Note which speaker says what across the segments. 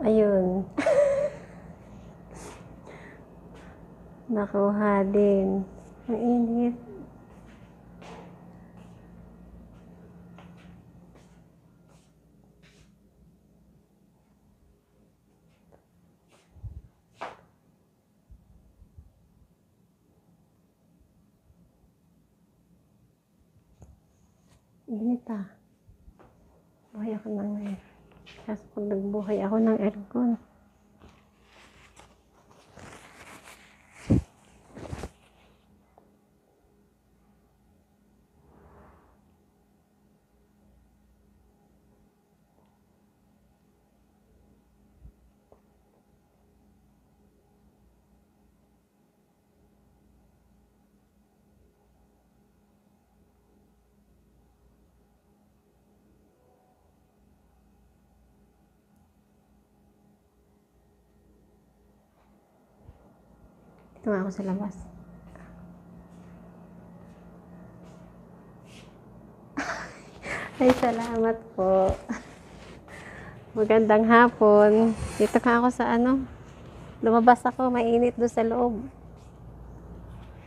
Speaker 1: Ayun. Nakuha din. Ang init. Init ah. Buhay ako na ngayon kaso pag nagbuhay ako ng aircon Ito ako sa labas. Ay, salamat po. Magandang hapon. Dito ka ako sa ano. Lumabas ako, mainit do sa loob.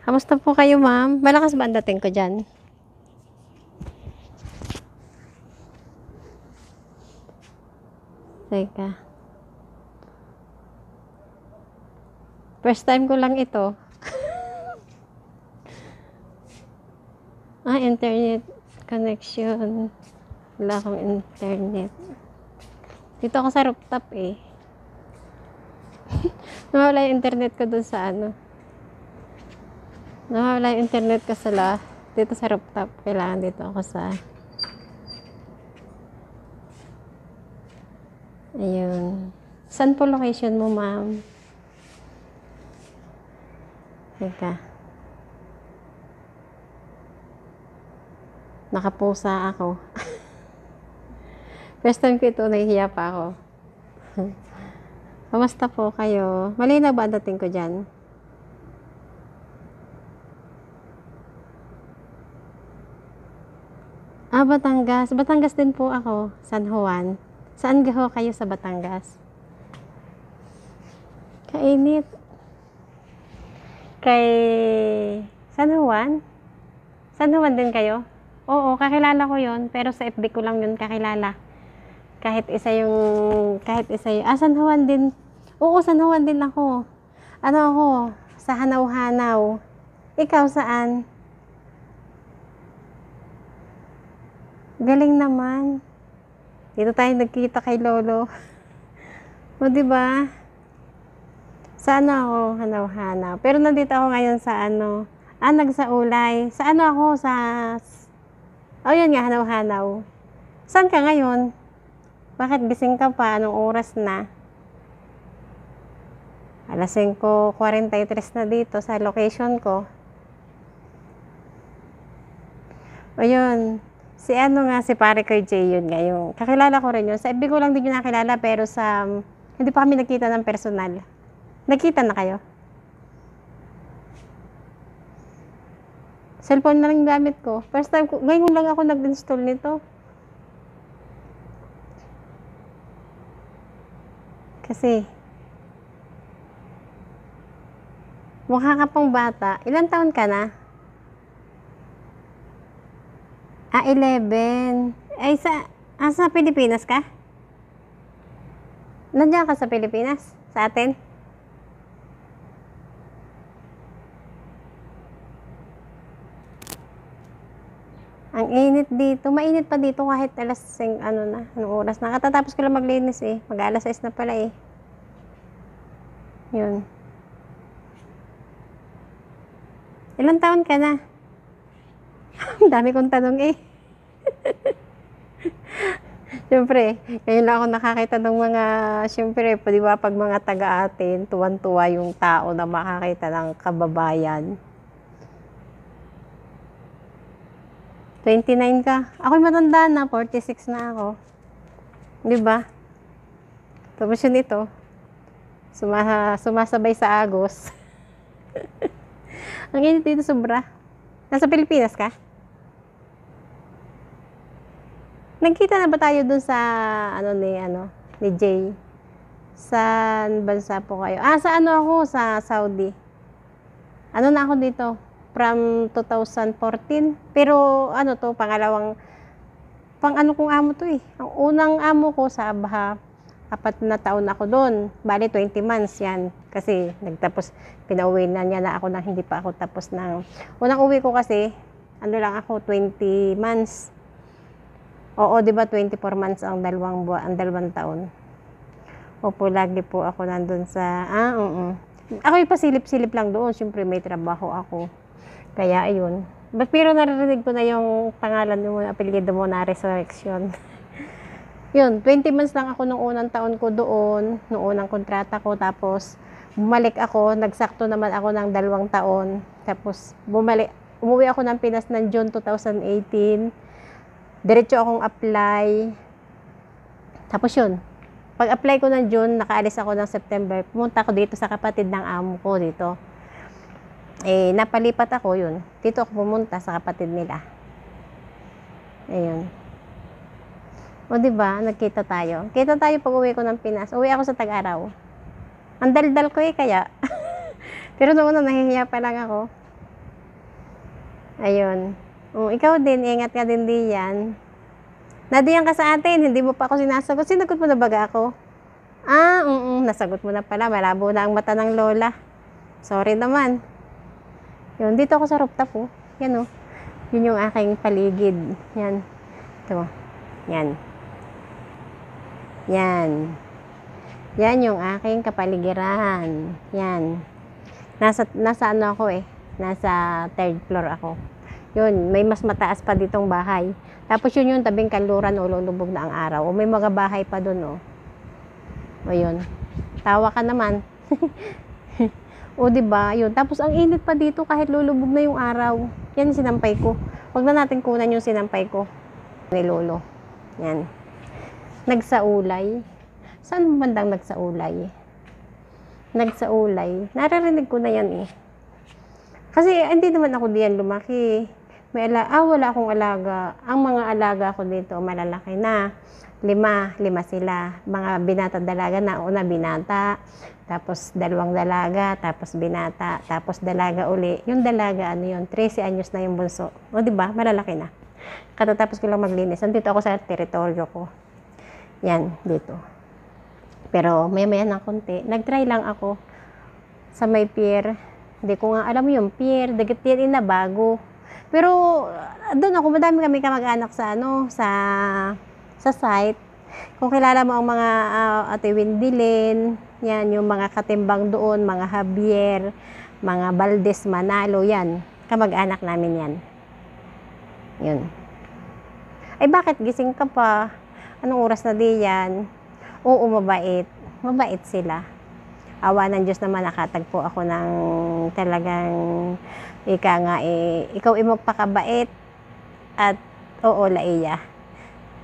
Speaker 1: Kamusta po kayo, ma'am? Malakas ba ang dating ko dyan? Teka. First time ko lang ito. ah, internet connection. Wala akong internet. Dito ako sa rooftop eh. Nawala yung internet ko dun sa ano. Nawala yung internet ko sa la. Dito sa rooftop. Kailangan dito ako sa... Ayun. Saan po location mo, ma'am? Teka. Nakapusa ako. First time ko ito, nahihiya pa ako. Kamusta po kayo? Malinaw ba dating ko dyan? Ah, Batangas. Batangas din po ako. San Juan. Saan gaho kayo sa Batangas? Kainit. Kay San Juan? San Juan din kayo? Oo, kakilala ko yon pero sa FB ko lang yun kakilala. Kahit isa yung, kahit isa yung, ah, San Juan din. Oo, San Juan din ako. Ano ako? Sa Hanaw-Hanaw. Ikaw saan? Galing naman. Dito tayo nagkita kay Lolo. o, diba? ba? Sana ako hanaw-hanaw. Pero nandito ako ngayon sa ano, ah, nagsaulay. Sa ano ako, sa... Oh, yun nga, hanaw-hanaw. Oh. Saan ka ngayon? Bakit gising ka pa? Anong oras na? Alas 5.43 na dito sa location ko. O yun, si ano nga, si pare kay Jay yun ngayon. Kakilala ko rin yun. Sa FB ko lang din yun nakilala pero sa, um, hindi pa kami nakita ng personal. Nakita na kayo? Cellphone na lang gamit ko. First time ko, ngayon lang ako nag-install nito. Kasi, mukha ka pang bata. Ilan taon ka na? Ah, 11. Ay, sa, ah, sa Pilipinas ka? Nandiyan ka sa Pilipinas? Sa atin? Ang init dito. Mainit pa dito kahit alas sing, ano na, anong oras na. ko lang maglinis eh. Mag-alas 6 na pala eh. Yun. Ilan taon ka na? Ang dami kong tanong eh. Siyempre, ngayon lang ako nakakita ng mga, siyempre, di ba, pag mga taga atin, tuwan-tuwa yung tao na makakita ng kababayan. 29 ka. Ako'y matanda na, 46 na ako. 'Di ba? Tapos yun ito, sumasa, sumasabay sa agos. Ang init dito sobra. Nasa Pilipinas ka? Nagkita na ba tayo dun sa ano ni ano ni Jay? Saan bansa po kayo? Ah, sa ano ako sa Saudi. Ano na ako dito? from 2014. Pero ano to, pangalawang, pang ano kong amo to eh. Ang unang amo ko sa Abha, apat na taon ako doon. Bali, 20 months yan. Kasi nagtapos, pinauwi na niya na ako nang hindi pa ako tapos ng... Unang uwi ko kasi, ano lang ako, 20 months. Oo, di ba 24 months ang dalawang buwan, ang dalawang taon. Opo, lagi po ako nandun sa... Ah, oo. Ako yung pasilip-silip lang doon. Siyempre, may trabaho ako. Kaya ayun. But pero naririnig ko na yung pangalan mo, apelyido mo na Resurrection. yun, 20 months lang ako nung unang taon ko doon, nung unang kontrata ko. Tapos, bumalik ako, nagsakto naman ako ng dalawang taon. Tapos, bumalik, umuwi ako ng Pinas ng June 2018. Diretso akong apply. Tapos yun, pag-apply ko ng June, nakaalis ako ng September, pumunta ako dito sa kapatid ng amo ko dito eh, napalipat ako yun. Dito ako pumunta sa kapatid nila. Ayun. O, di ba Nagkita tayo. Kita tayo pag uwi ko ng Pinas. Uwi ako sa Tag-Araw. Ang daldal ko eh, kaya. Pero noon na nahihiya pa lang ako. Ayun. Oh, ikaw din, ingat ka din diyan. Nadiyan ka sa atin, hindi mo pa ako sinasagot. Sinagot mo na baga ako? Ah, oo, nasagot mo na pala. Malabo na ang mata ng lola. Sorry naman. Yun, dito ako sa rooftop po. Oh. Yan oh. Yun yung aking paligid. Yan. Ito. Yan. Yan. Yan yung aking kapaligiran. Yan. Nasa, nasa ano ako eh. Nasa third floor ako. Yun, may mas mataas pa ditong bahay. Tapos yun yung tabing kanluran o oh, lulubog na ang araw. O oh, may mga bahay pa dun o. Oh. O yun. Tawa ka naman. O, di ba? Yun. Tapos, ang init pa dito kahit lulubog na yung araw. Yan yung sinampay ko. Huwag na natin kunan yung sinampay ko. Ni Lolo. Yan. Nagsaulay. Saan bandang nagsaulay? Nagsaulay. Naririnig ko na yan eh. Kasi hindi naman ako diyan lumaki. May ala ah, wala akong alaga. Ang mga alaga ko dito, malalaki na. Lima, lima sila. Mga binata dalaga na una binata tapos dalawang dalaga, tapos binata, tapos dalaga uli. Yung dalaga, ano yun, 13 anyos na yung bunso. O, di ba? Malalaki na. Katatapos ko lang maglinis. Nandito ako sa teritoryo ko. Yan, dito. Pero maya-maya ng konti, nagtry lang ako sa may pier. Hindi ko nga alam yung pier, dagat yan na bago. Pero doon ako, madami kami kamag-anak sa ano, sa sa site. Kung kilala mo ang mga uh, Ate Wendelin, yan, yung mga katimbang doon, mga Javier, mga Valdez Manalo, yan. Kamag-anak namin yan. Yun. Ay, bakit gising ka pa? Anong oras na di yan? Oo, mabait. Mabait sila awa ng Diyos naman nakatagpo ako ng talagang ika nga eh, ikaw ay magpakabait at oo laiya.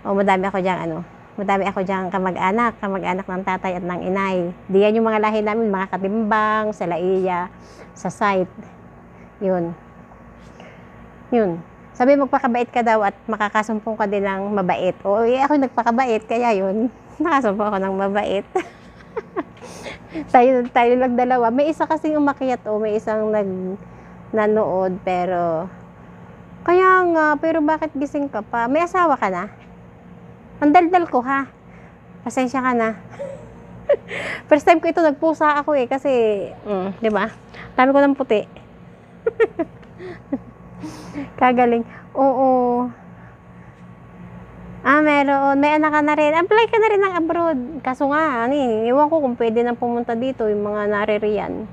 Speaker 1: O oh, madami ako diyang ano, Madami ako diyang kamag-anak, kamag-anak ng tatay at ng inay. Diyan yung mga lahi namin, mga katimbang, sa laiya, sa site. Yun. Yun. Sabi, magpakabait ka daw at makakasumpong ka din ng mabait. O, eh, ako nagpakabait, kaya yun. Nakasumpong ako ng mabait. tayo, tayo lang dalawa. May isa kasing umakyat o may isang nag nanood pero kaya nga, pero bakit gising ka pa? May asawa ka na? Ang daldal ko ha. Pasensya ka na. First time ko ito, nagpusa ako eh. Kasi, mm, di ba? Dami ko ng puti. Kagaling. Oo. Ah, meron. May anak ka na rin. Apply ka na rin ng abroad. Kaso nga, ano eh, iwan ko kung pwede nang pumunta dito yung mga naririyan.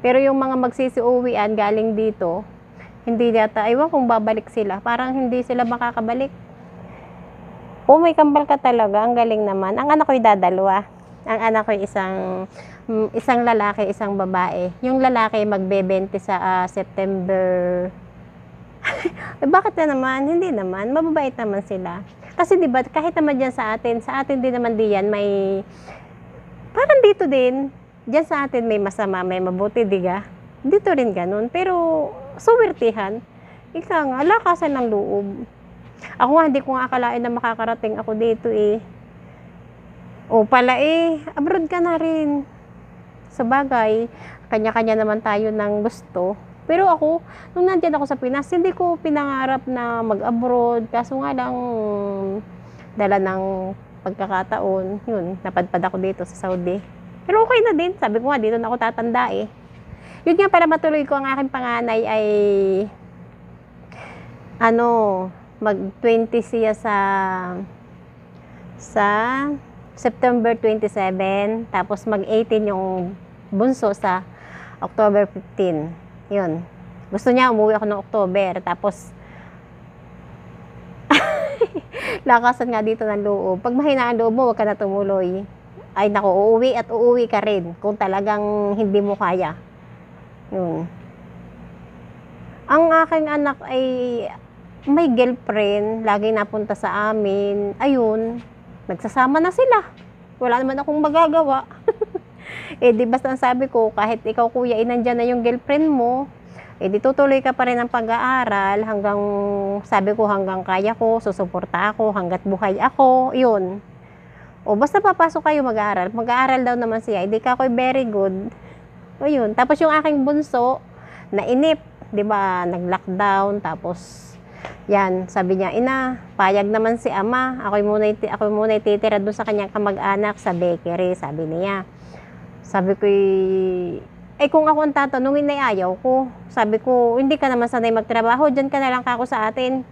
Speaker 1: Pero yung mga magsisiuwian galing dito, hindi yata, iwan kung babalik sila. Parang hindi sila makakabalik. Oh, may kambal ka talaga. Ang galing naman. Ang anak ko'y dadalwa. Ang anak ko'y isang mm, isang lalaki, isang babae. Yung lalaki magbebente sa uh, September eh, bakit na naman? Hindi naman. Mababait naman sila. Kasi 'di ba kahit naman diyan sa atin, sa atin din naman diyan may parang dito din, diyan sa atin may masama, may mabuti, 'di ga? Dito rin ganun. Pero suwertihan, ikaw nga, lakasan ng loob. Ako hindi ko nga akalain na makakarating ako dito eh. O pala eh, abroad ka na rin. Sa bagay, kanya-kanya naman tayo ng gusto. Pero ako, nung nandiyan ako sa Pinas, hindi ko pinangarap na mag-abroad. Kaso nga lang, dala ng pagkakataon, yun, napadpad ako dito sa Saudi. Pero okay na din. Sabi ko nga, dito na ako tatanda eh. Yun nga, para matuloy ko ang aking panganay ay, ano, mag-20 siya sa sa September 27, tapos mag-18 yung bunso sa October 15. Yun. Gusto niya umuwi ako ng October, tapos lakasan nga dito ng loob. Pag mahina ang loob mo, huwag ka na tumuloy. Ay nako, uuwi at uuwi ka rin kung talagang hindi mo kaya. Yun. Ang aking anak ay may girlfriend, lagi napunta sa amin. Ayun, nagsasama na sila. Wala naman akong magagawa. eh di basta ang sabi ko, kahit ikaw kuya, inandyan eh, na yung girlfriend mo, eh di tutuloy ka pa rin ang pag-aaral hanggang, sabi ko, hanggang kaya ko, susuporta ako, hanggat buhay ako, yun. O basta papasok kayo mag-aaral, mag-aaral daw naman siya, eh di ka ako'y very good. O yun, tapos yung aking bunso, nainip, di ba, nag-lockdown, tapos yan, sabi niya, ina, payag naman si ama. Ako muna, ako muna ititira doon sa kanyang kamag-anak sa bakery, sabi niya. Sabi ko, eh kung ako ang tatanungin na ayaw ko. Sabi ko, hindi ka naman sanay magtrabaho, diyan ka na lang ako sa atin.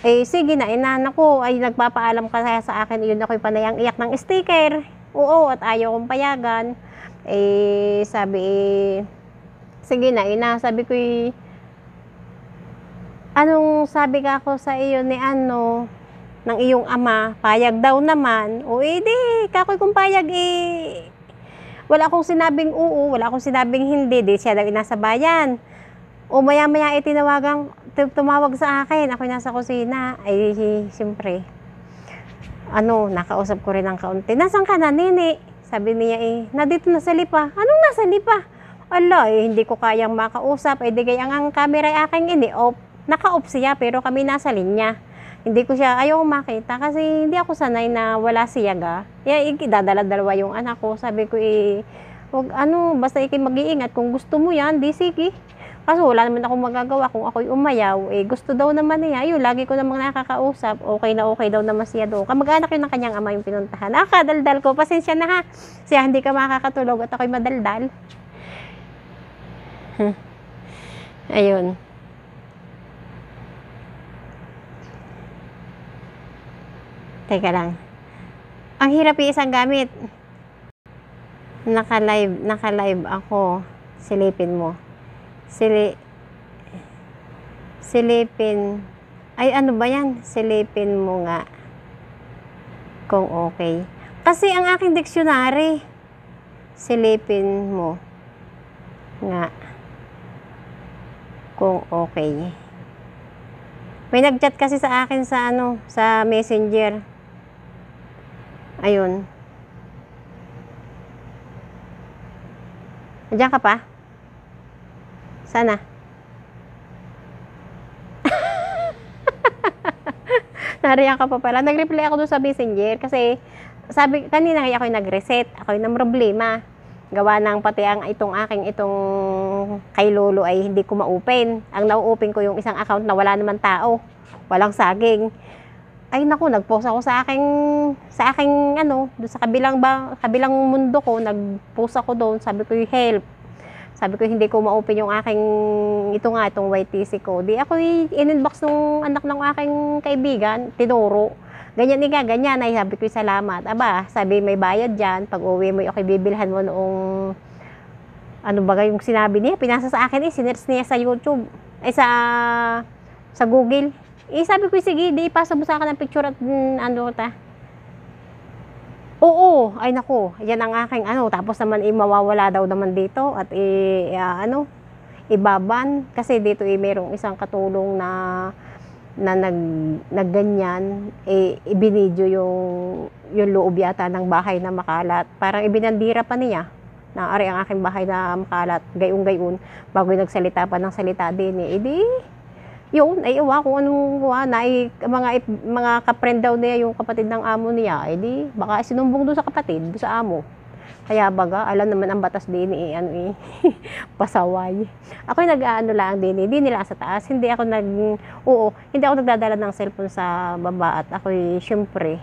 Speaker 1: Eh, sige na, ina, naku, ay nagpapaalam ka sa akin, yun ako'y panayang iyak ng sticker. Oo, at ayaw kong payagan. Eh, sabi, eh, sige na, ina, sabi ko, eh, anong sabi ka ako sa iyo ni ano, ng iyong ama, payag daw naman, o edi, eh, kakoy kung payag eh, wala akong sinabing oo, wala akong sinabing hindi, di siya daw nasa bayan. O maya-maya eh tinawagan, tumawag sa akin, ako nasa kusina, ay siyempre, ano, nakausap ko rin ng kaunti, nasan ka na, nini? Sabi niya eh, nadito na sa lipa. Anong nasa lipa? Ala, eh, hindi ko kayang makausap, Ay, eh, di kaya ang camera ay aking ini-off naka-off siya pero kami nasa linya. Hindi ko siya, ayaw makita kasi hindi ako sanay na wala siyaga. Yeah, idadala-dalawa yung anak ko. Sabi ko, eh, wag, ano, basta iki mag-iingat. Kung gusto mo yan, di sige. Kaso wala naman akong magagawa kung ako'y umayaw. Eh, gusto daw naman niya. Ayun, lagi ko namang nakakausap. Okay na okay daw naman siya doon. Kamag-anak yun ng kanyang ama yung pinuntahan. Ah, kadaldal ko. Pasensya na ha. Siya hindi ka makakatulog at ako'y madaldal. Hmm. Ayun. Teka lang. Ang hirap yung isang gamit. Naka-live, naka-live ako. Silipin mo. Sili Silipin. Ay, ano ba yan? Silipin mo nga. Kung okay. Kasi ang aking dictionary. Silipin mo. Nga. Kung okay. May nagchat kasi sa akin sa ano, sa messenger Ayun. Diyan ka pa? Sana. Nariyan ka pa pala. Nag-reply ako doon sa messenger kasi sabi, kanina kaya ako'y nag-reset. Ako'y ng problema. Gawa ng pati ang itong aking itong kay Lolo ay hindi ko ma-open. Ang na-open ko yung isang account na wala naman tao. Walang saging ay nako nag-post ako sa aking, sa aking ano, doon sa kabilang, ba, kabilang mundo ko, nag-post ako doon, sabi ko help. Sabi ko hindi ko ma-open yung aking, ito nga, itong YTC ko. Di ako in-inbox nung anak ng aking kaibigan, tinuro. Ganyan nga, ganyan, ay sabi ko salamat. Aba, sabi may bayad diyan pag uwi mo, okay, bibilhan mo noong, ano ba yung sinabi niya, pinasa sa akin eh, siners niya sa YouTube, ay eh, sa, sa Google eh, sabi ko, sige, di ipasa mo sa akin ang picture at mm, ano ta. Oo, ay nako, yan ang aking ano. Tapos naman, eh, mawawala daw naman dito at eh, uh, ano, ibaban. Kasi dito eh, mayroong isang katulong na na nag nagganyan eh ibinidyo yung yung loob yata ng bahay na makalat parang ibinandira pa niya na ari ang aking bahay na makalat gayong gayon bago nagsalita pa ng salita din eh edi eh, yun, ay iwa kung anong wa, na ay, mga, mga kaprend daw niya yung kapatid ng amo niya, ay eh, di, baka sinumbong doon sa kapatid, doon sa amo. Kaya baga, alam naman ang batas din eh, ano eh, pasaway. Ako yung nag-ano lang din eh, di nila sa taas. Hindi ako nag, oo, hindi ako nagdadala ng cellphone sa baba at ako eh, syempre,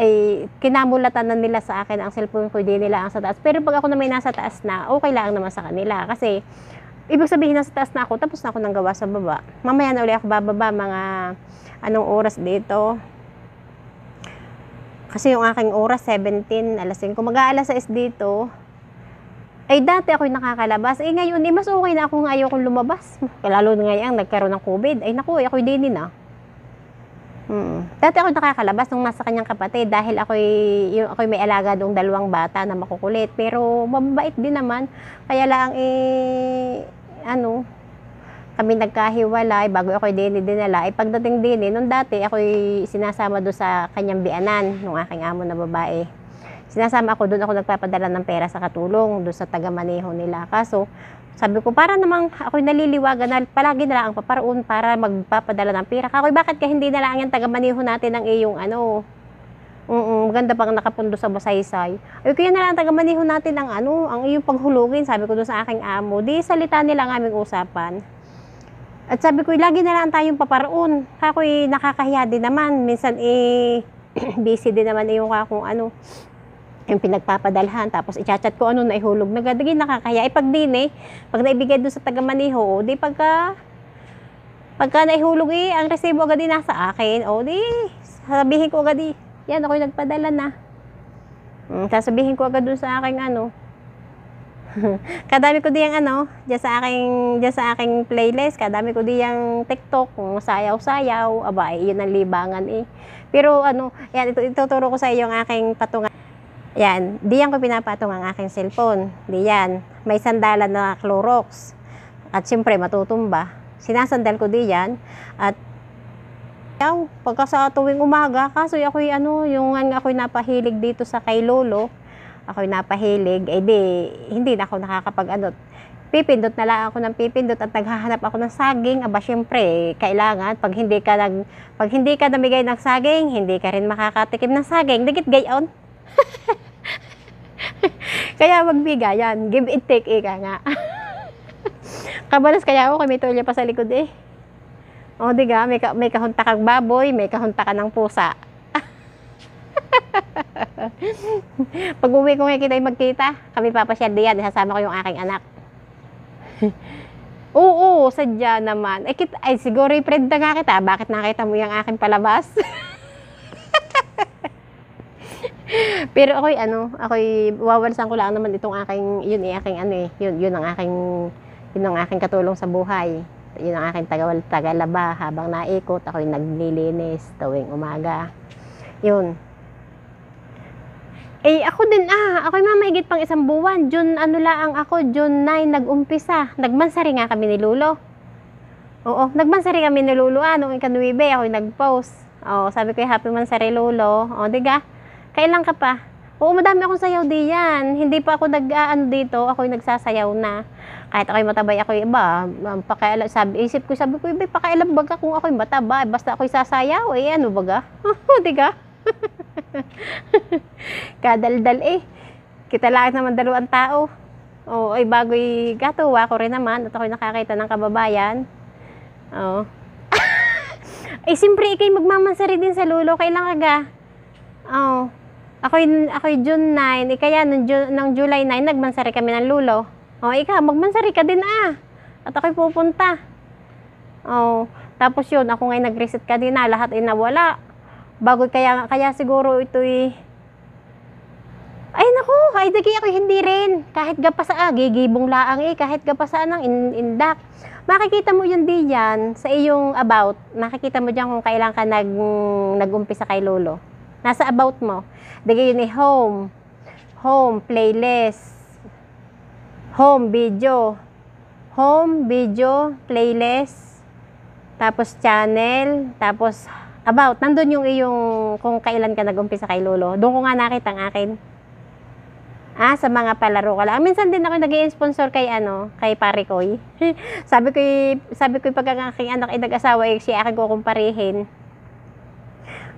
Speaker 1: ay eh, kinamulatan na nila sa akin ang cellphone ko, di nila ang sa taas. Pero pag ako na may nasa taas na, okay lang naman sa kanila. Kasi, ibig sabihin na sa taas na ako, tapos na ako ng gawa sa baba. Mamaya na ulit ako bababa mga anong oras dito. Kasi yung aking oras, 17, alas 5. Kung mag-aalas 6 dito, ay dati ako'y nakakalabas. Eh ngayon, eh, mas okay na ako ngayon kung ayaw kong lumabas. Lalo na ngayon, nagkaroon ng COVID. Ay naku, ako'y dinin na. Ah. Mm. Dati ako nakakalabas nung nasa kanyang kapatid dahil ako yung ako may alaga ng dalawang bata na makukulit pero mabait din naman kaya lang eh ano kami nagkahiwalay bago ako din dinala eh pagdating din eh nung dati ako sinasama do sa kanyang bianan nung aking amo na babae sinasama ako doon ako nagpapadala ng pera sa katulong doon sa taga-maneho nila kaso sabi ko, para namang ako'y naliliwagan na palagi na lang ang paparoon para magpapadala ng pera. Kakoy, bakit ka hindi na lang yan taga natin ng iyong ano? Mm maganda pang nakapundo sa basaysay. Ay, kaya na lang taga natin ang ano, ang iyong paghulugin, sabi ko doon sa aking amo. Di salita nila ang aming usapan. At sabi ko, lagi na lang tayong paparoon. Kakoy, nakakahiya din naman. Minsan, eh, busy din naman eh, yung kakong ano, yung pinagpapadalhan, tapos i-chat ko ano na ihulog na gadagi nakakaya. Eh, pag din eh, pag naibigay doon sa taga Maniho, o oh, di pagka, pagka naihulog eh, ang resibo agad din eh, nasa akin, oh di, sabihin ko agad eh, yan ako yung nagpadala na. Hmm, sasabihin ko agad doon sa aking ano, kadami ko diyang ano, dyan sa aking, dyan sa aking playlist, kadami ko diyang TikTok, kung sayaw-sayaw, aba, eh, yun ang libangan eh. Pero ano, yan, ito, ituturo ko sa iyo ang aking patungan. Yan, di yan ko pinapatong ang aking cellphone. Di yan, may sandalan na Clorox. At siyempre, matutumba. Sinasandal ko di yan. At, yaw, pagka sa tuwing umaga, kaso ako'y ano, yung ako'y napahilig dito sa kay Lolo, ako'y napahilig, eh di, hindi na ako nakakapag ano, pipindot na lang ako ng pipindot at naghahanap ako ng saging, aba siyempre, kailangan pag hindi ka nag pag hindi ka namigay ng saging, hindi ka rin makakatikim ng saging. Dagit gayon. kaya magbigayan. Give it take, ika nga. Kabalas kaya ako, kami tulya pa sa likod eh. O, oh, diga, may, ka, may kahunta kang baboy, may kahunta ka ng pusa. Pag uwi ko nga kita magkita, kami papasyal diyan, sasama ko yung aking anak. Oo, sadya naman. Ay, eh, kita, ay siguro i-friend na nga kita. Bakit nakita mo yung aking palabas? Pero ako'y ano, ako'y wawansan ko lang naman itong aking, yun eh, aking ano eh, yun, yun ang aking, yun ang aking katulong sa buhay. Yun ang aking tagawal, tagalaba habang naikot, ako'y naglilinis tuwing umaga. Yun. Eh, ako din ah, ako'y mamahigit pang isang buwan. June, ano la ang ako, June 9, nagumpisa. Nagmansari nga kami ni Lulo. Oo, nagmansari kami ni Lulo. Ano, ah, kanuibe, ako'y nag-post. Oh, sabi ko, happy mansari, Lulo. O, oh, diga. Kailan ka pa? Oo, madami akong sayaw diyan. Hindi pa ako nag-aano ah, dito. Ako nagsasayaw na. Kahit ako'y matabay, ako'y iba. Um, pakialam, sabi, isip ko, sabi ko, iba, pakialam baga kung ako'y matabay. Basta ako'y sasayaw, eh, ano baga? Hindi ka? Kadaldal eh. Kita lahat naman dalawang tao. oh, ay bago'y gatuwa ko rin naman at ako'y nakakita ng kababayan. Oo. eh, simpre, ikay magmamansari din sa lulo. Kailan ka ga? Oo. Ako ako June 9, eh, kaya nung, ng July 9 nagmansari kami ng lulo. Oh, ikaw magmansari ka din ah. At ako'y pupunta. Oh, tapos yun, ako ngayon nag-reset ka din na, ah. lahat ay nawala. Bago kaya, kaya siguro ito'y... Ay naku, ay, nagi ako hindi rin. Kahit gapasaan, ah, gigibong laang eh, kahit gapasaan ng in indak. Makikita mo yun di yan sa iyong about. Makikita mo dyan kung kailan ka nag, nag-umpisa kay lolo. Nasa about mo. Bigay ni home. Home, playlist. Home, video. Home, video, playlist. Tapos channel. Tapos about. Nandun yung iyong kung kailan ka nag-umpisa kay Lolo. Doon ko nga nakita ang akin. Ah, sa mga palaro ka lang. Ah, minsan din ako nag sponsor kay ano, kay pare ko. sabi ko, sabi ko pag ang aking anak ay nag-asawa, eh, siya akin kukumparihin.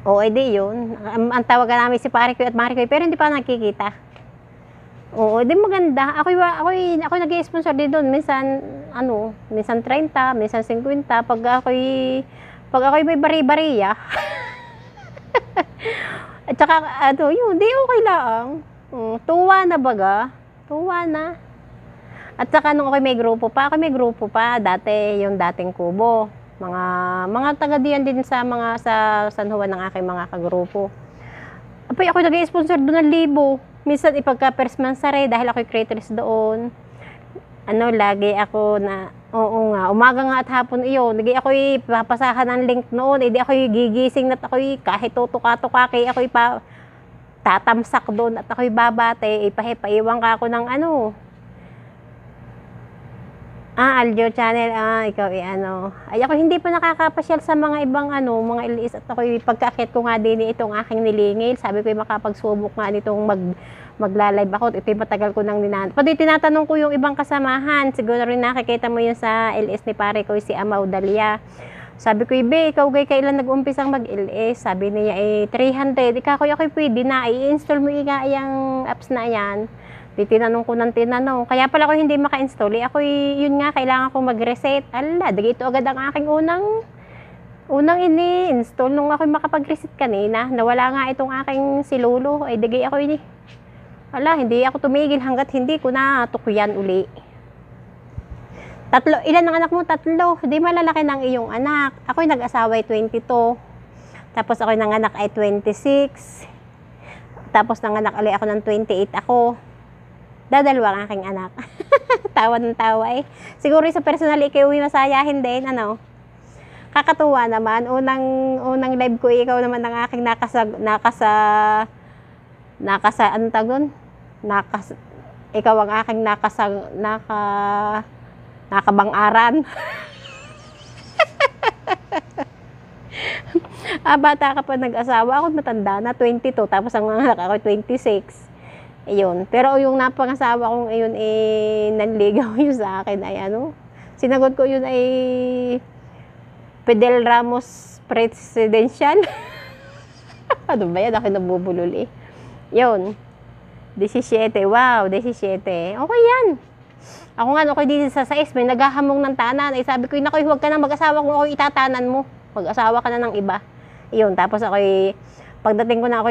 Speaker 1: O, edi eh, yun. Ang, ang tawagan namin si Pare Kuy at Mare Kuy, pero hindi pa nakikita. Oo, edi maganda. Ako, ako, ako nag-sponsor din doon. Minsan, ano, minsan 30, minsan 50. Pag ako'y, pag ako'y may bari-bariya. at saka, ano, yun, di okay lang. Hmm, tuwa na baga. Tuwa na. At saka nung ako may grupo pa, ako may grupo pa, dati yung dating kubo mga mga taga diyan din sa mga sa San Juan ng aking mga kagrupo. Apay ako nag sponsor doon ng libo. Minsan ipagka first sa sare dahil ako creators doon. Ano, lagi ako na oo nga, umaga nga at hapon iyon. Lagi ako ipapasahan ng link noon. Hindi eh, ako gigising na ako kahit tutuka-tuka kay ako ipa tatamsak doon at ako'y babate, ipahe, eh, ipahipaiwan ka ako ng ano, Ah, Aljo Channel. Ah, ikaw eh, ano. Ay, ako hindi pa nakakapasyal sa mga ibang, ano, mga ilis. At ako, pagkaakit ko nga din eh, itong aking nilingil. Sabi ko, makapagsubok nga nitong mag, maglalive ako. Ito yung matagal ko nang ninan. Pati tinatanong ko yung ibang kasamahan. Siguro rin nakikita mo yun sa LS ni pare ko, si Amaw Dalia. Sabi ko, Ibe, ikaw gay kailan nag-umpisang mag-LS? Sabi niya, eh, 300. Ikaw, ako, ako pwede na. I-install mo yung apps na yan Di tinanong ko ng tinanong. Kaya pala ko hindi maka-install. Eh, ako yun nga, kailangan ko mag-reset. Ala, dagito agad ang aking unang unang ini-install nung ako makapag-reset kanina. Nawala nga itong aking silulo. Ay, dagay ako ini. Eh. Ala, hindi ako tumigil hanggat hindi ko na tukyan uli. Tatlo, ilan ang anak mo? Tatlo. Di malalaki ng iyong anak. Ako'y nag-asawa ay 22. Tapos ako'y nanganak ay 26. Tapos nanganak ali ako ng 28 ako dadalwa ang aking anak. tawa ng tawa eh. Siguro sa personal, ikaw yung masayahin din, ano. Kakatuwa naman. Unang, unang live ko, ikaw naman ang aking nakasa, nakasa, nakasa, ano tawag doon? Nakas, ikaw ang aking nakasang, naka, nakabangaran. ah, bata ka pa nag-asawa. Ako matanda na, 22. Tapos ang anak ako, 26 Ayun. Pero yung napangasawa kong ayun eh, nanligaw yun sa akin ay ano. Sinagot ko yun ay Fidel Ramos Presidential. ano ba yan? Ako nabubulol eh. Yun. 17. Wow, 17. Okay yan. Ako nga, ako dito sa 6, may naghahamong ng tanan. Ay sabi ko, nakoy, huwag ka na mag-asawa kung ako itatanan mo. Mag-asawa ka na ng iba. Yun, tapos ako ay Pagdating ko na ako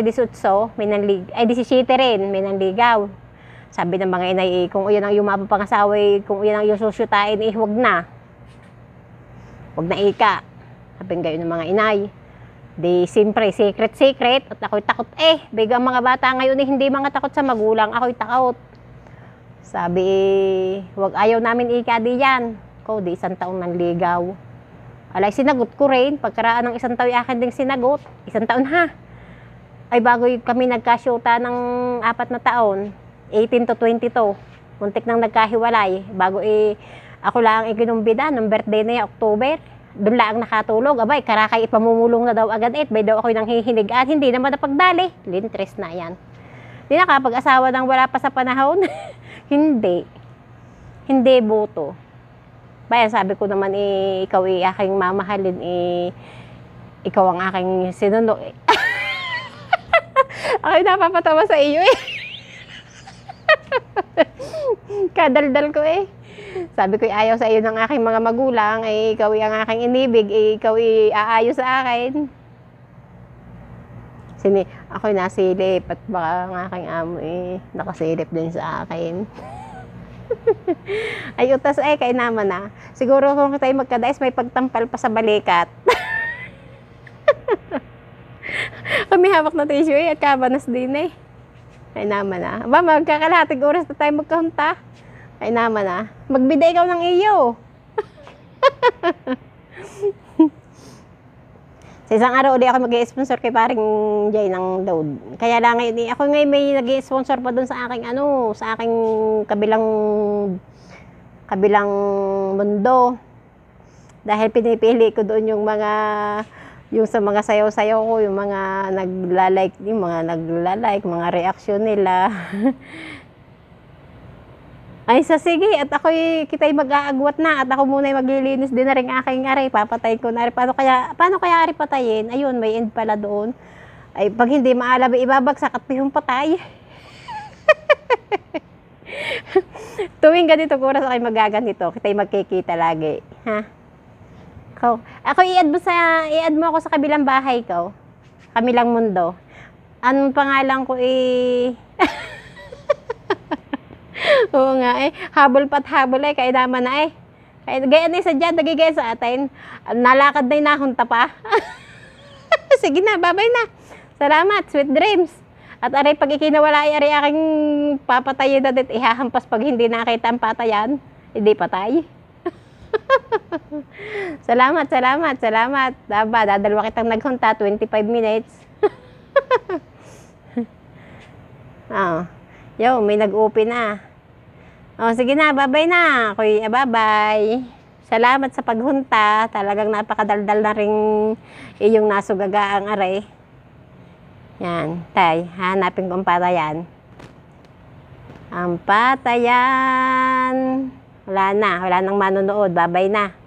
Speaker 1: 18, may nanlig ay 17 rin, may nanligaw. Sabi ng mga inay, eh, kung iyan ang iyong mapapangasawa, eh, kung iyan ang iyong yususyutain, eh, huwag na. Huwag na ika. Sabi gayon ng mga inay. Di, siyempre, secret, secret. At ako'y takot. Eh, bigang mga bata ngayon, eh, hindi mga takot sa magulang. Ako'y takot. Sabi, eh, huwag ayaw namin ika di yan. Ko, di isang taong ng ligaw. Alay, sinagot ko rin. Pagkaraan ng isang taon, akin ding sinagot. Isang taon ha ay bago kami nagkasyuta ng apat na taon, 18 to 22, muntik nang nagkahiwalay, bago eh, ako lang iginumbida ng birthday na October. Doon lang nakatulog. Abay, karakay ipamumulong na daw agad it. May daw ako'y nanghihinigaan. Hindi naman napagdali. Lintres na yan. Hindi na kapag asawa nang wala pa sa panahon. hindi. Hindi boto. Bayan, sabi ko naman, eh, ikaw eh, aking mamahalin, eh, ikaw ang aking sinuno. Eh. Ako napapatawa sa iyo eh. Kadaldal ko eh. Sabi ko, ayaw sa iyo ng aking mga magulang, eh, ikaw ang aking inibig, eh, ikaw aayos sa akin. Sini, ako nasilip at baka ang aking amo eh, nakasilip din sa akin. Ay, utas eh, kay naman ah. Siguro kung tayo magkadais, may pagtampal pa sa balikat. Kami hawak na tissue eh, at kabanas din eh. Ay naman ah. Ba, magkakalahating oras na tayo magkahunta. Ay naman ah. Magbida ikaw ng iyo. Sa isang araw ulit ako mag-sponsor kay paring Jay ng load. Kaya lang ngayon, eh, ako ngayon may nag-sponsor pa doon sa aking ano, sa aking kabilang kabilang mundo. Dahil pinipili ko doon yung mga yung sa mga sayaw-sayaw ko, yung mga nagla-like, yung mga nagla-like, mga reaksyon nila. Ay, sa sige, at ako kita'y mag-aagwat na, at ako muna'y maglilinis din na rin aking ari, papatay ko na rin. Paano kaya, paano kaya ari patayin? Ayun, may end pala doon. Ay, pag hindi maalabi, ibabagsak at pihong patay. Tuwing ganito oras ako'y magaganito, kita'y magkikita lagi. Ha? Ikaw. Ako i-add mo sa i-add mo ako sa kabilang bahay ko. Kabilang mundo. Anong pangalan ko eh Oo nga eh. Habol pat habol eh. Kaya naman na eh. Kaya gaya na sa dyan. Nagigaya sa atin. Nalakad na inahunta pa. Sige na. Babay na. Salamat. Sweet dreams. At aray pag ikinawala ay aray aking papatayin na dit. Ihahampas pag hindi nakita ang patayan. Hindi patay. salamat, salamat, salamat. Daba, dadalwa kitang naghunta, 25 minutes. oh. Yo, may nag-open na. Oh, sige na, bye-bye na. Kuy, ah, bye-bye. Salamat sa paghunta. Talagang napakadaldal na rin iyong nasugaga ang aray. Yan, tay. Hanapin ko ang patayan. Ang patayan. Wala na. Wala nang manonood. Babay na.